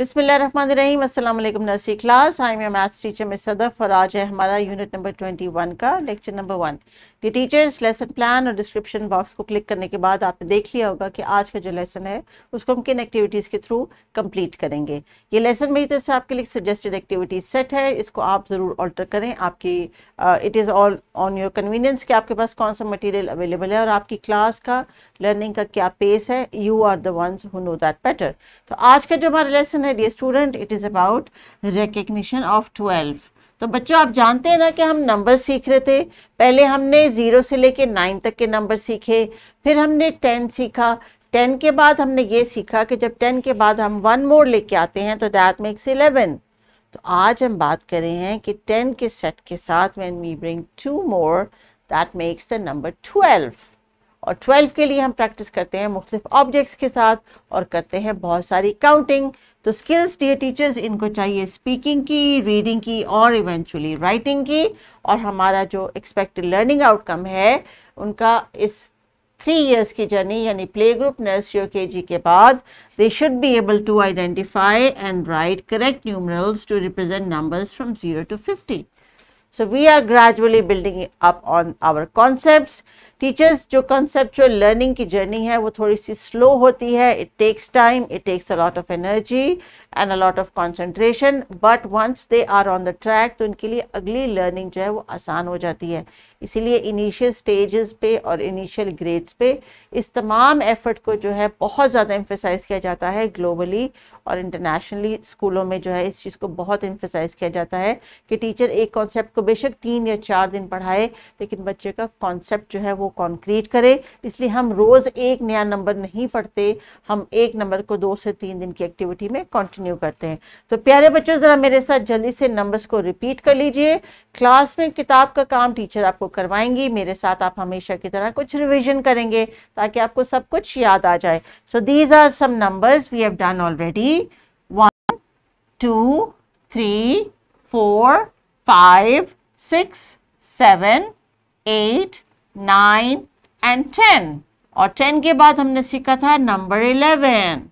बिसमीम अल्लाम nursery class I am मैं मैथ्स टीचर मिस सदफ और आज है हमारा यूनिट नंबर ट्वेंटी वन का lecture number one the teacher's lesson plan और डिस्क्रिप्शन बॉक्स को क्लिक करने के बाद आपने देख लिया होगा कि आज का जो लेसन है उसको हम किन एक्टिविटीज़ के थ्रू कंप्लीट करेंगे ये लेसन मेरी तरफ से आपके लिए सजेस्टेड एक्टिविटीज सेट है इसको आप ज़रूर ऑल्टर करें आपकी it is all on your convenience कि आपके पास कौन सा मटीरियल अवेलेबल है और आपकी क्लास का लर्निंग का क्या पेस है you are the ones who know that better तो आज का जो हमारा लेसन है dear student it is about recognition of twelve तो बच्चों आप जानते हैं ना कि हम नंबर सीख रहे थे पहले हमने ज़ीरो से लेके नाइन तक के नंबर सीखे फिर हमने टेन सीखा टेन के बाद हमने ये सीखा कि जब टेन के बाद हम वन मोर लेके आते हैं तो दैट मेक्स इलेवन तो आज हम बात कर रहे हैं कि टेन के सेट के साथ when we bring two more that makes the number twelve और ट्वेल्व के लिए हम प्रैक्टिस करते हैं मुख्तफ ऑब्जेक्ट्स के साथ और करते हैं बहुत सारी काउंटिंग तो स्किल्स डे टीचर्स इनको चाहिए स्पीकिंग की रीडिंग की और इवेंचुअली राइटिंग की और हमारा जो एक्सपेक्टेड लर्निंग आउटकम है उनका इस थ्री ईयर्स की जर्नी यानी play group nursery K G के बाद they should be able to identify and write correct numerals to represent numbers from zero to fifty so we are gradually building up on our concept teachers जो conceptual learning की journey है वो थोड़ी सी slow होती है it takes time it takes a lot of energy and a lot of concentration but once they are on the track तो उनके लिए अगली लर्निंग जो है वो आसान हो जाती है इसीलिए इनिशियल स्टेजेस पे और इनिशियल ग्रेड्स पे इस तमाम एफर्ट को जो है बहुत ज़्यादा एम्फेसाइज किया जाता है ग्लोबली और इंटरनेशनली स्कूलों में जो है इस चीज़ को बहुत एम्फेसाइज किया जाता है कि टीचर एक कॉन्सेप्ट को बेशक तीन या चार दिन पढ़ाए लेकिन बच्चे का कॉन्सेप्ट जो है वो कॉन्क्रीट करे इसलिए हम रोज़ एक नया नंबर नहीं पढ़ते हम एक नंबर को दो से तीन दिन की एक्टिविटी में कंटिन्यू करते हैं तो प्यारे बच्चों ज़रा मेरे साथ जल्दी से नंबर्स को रिपीट कर लीजिए क्लास में किताब का काम टीचर आपको करवाएंगी मेरे साथ आप हमेशा की तरह कुछ रिविजन करेंगे ताकि आपको सब कुछ याद आ जाए so these are some numbers we have done already one two three four five six seven eight nine and ten और टेन के बाद हमने सीखा था नंबर इलेवन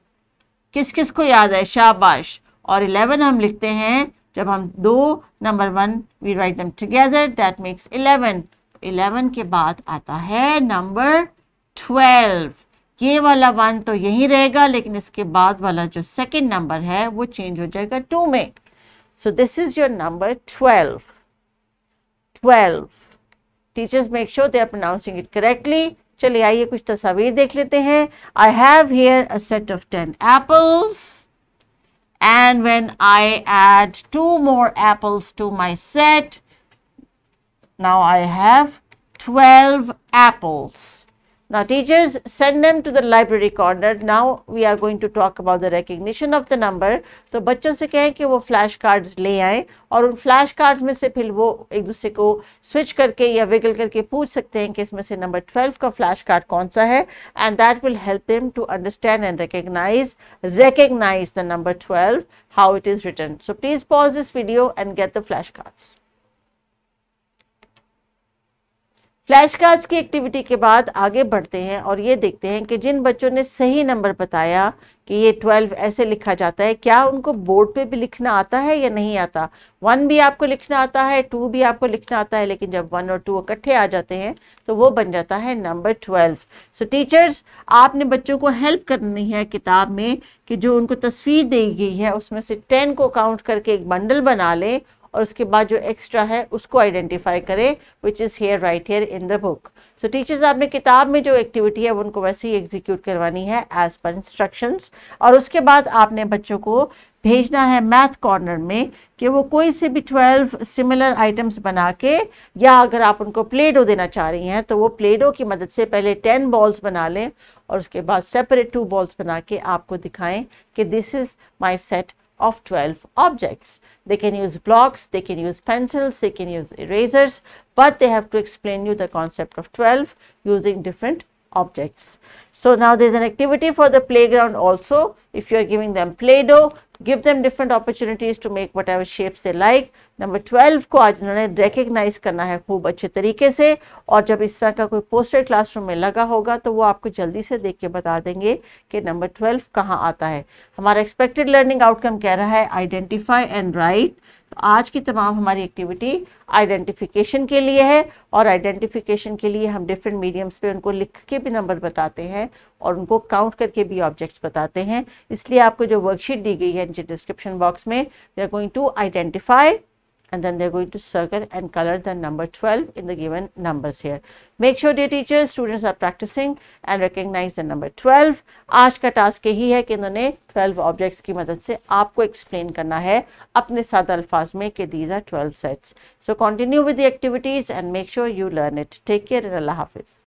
किस किस को याद है शाबाश और इलेवन हम लिखते हैं जब हम दो number when we write them together that makes eleven eleven के बाद आता है नंबर ट्वेल्व ये वाला वन तो यही रहेगा लेकिन इसके बाद वाला जो सेकेंड नंबर है वो चेंज हो जाएगा टू में so this is your number twelve twelve teachers make sure they are pronouncing it correctly चलिए आइए कुछ तस्वीर देख लेते हैं I have here a set of ten apples And when I add two more apples to my set, now I have 12 apples. Now, teachers, send them to the library corner. Now, we are going to talk about the recognition of the number. So, bachchon se kehen ki wo flashcards le aayen. Aur un flashcards mein se phil wo ek dusse switch karke ya wiggle karke pooch sakte hain ki isme se number 12 ka flashcard kaun sa hai. And that will help them to understand and recognize, recognize the number 12, how it is written. So, please pause this video and get the flashcards. Flashcards की activity के बाद आगे बढ़ते हैं और ये देखते हैं कि जिन बच्चों ने सही नंबर बताया कि ये ट्वेल्व ऐसे लिखा जाता है क्या उनको बोर्ड पे भी लिखना आता है या नहीं आता वन भी आपको लिखना आता है टू भी आपको लिखना आता है लेकिन जब वन और टू इकट्ठे आ जाते हैं तो वो बन जाता है नंबर ट्वेल्व सो टीचर्स आपने बच्चों को हेल्प करनी है किताब में कि जो उनको तस्वीर दी गई है उसमें से टेन को काउंट करके एक बंडल बना लें और उसके बाद जो एक्स्ट्रा है उसको आइडेंटिफाई करें which is here right here in the book so teachers आपने किताब में जो एक्टिविटी है उनको वैसे ही एग्जीक्यूट करवानी है एज पर इंस्ट्रक्शंस और उसके बाद आपने बच्चों को भेजना है मैथ कॉर्नर में कि वो कोई से भी ट्वेल्व सिमिलर आइटम्स बना के या अगर आप उनको प्लेडो देना चाह रही हैं तो वो प्लेडो की मदद से पहले टेन बॉल्स बना लें और उसके बाद सेपरेट टू बॉल्स बना के आपको दिखाएं कि this is my set of 12 objects. They can use blocks, they can use pencils, they can use erasers, but they have to explain you the concept of 12 using different objects. So now there is an activity for the playground also. If you are giving them Play-Doh, give them different opportunities to make whatever shapes they like number 12 को आज उन्होंने recognize करना है खूब अच्छे तरीके से और जब इस तरह का कोई पोस्टर क्लासरूम में लगा होगा तो वो आपको जल्दी से देख के बता देंगे कि नंबर 12 कहाँ आता है हमारा एक्सपेक्टेड लर्निंग आउटकम कह रहा है आइडेंटिफाई एंड राइट आज की तमाम हमारी एक्टिविटी आइडेंटिफिकेशन के लिए है और आइडेंटिफिकेशन के लिए हम डिफरेंट मीडियम्स पे उनको लिख के भी नंबर बताते हैं और उनको काउंट करके भी ऑब्जेक्ट्स बताते हैं इसलिए आपको जो वर्कशीट दी गई है नीचे डिस्क्रिप्शन बॉक्स में they are going to identify and then they're going to circle and color the number 12 in the given numbers here. Make sure dear teachers, students are practicing and recognize the number 12. आज का task यही है कि इन्होंने 12 objects की मदद से आपको explain करना है अपने साथ अल्फाज में कि these are 12 sets. So continue with the activities and make sure you learn it. Take care and Allah Hafiz.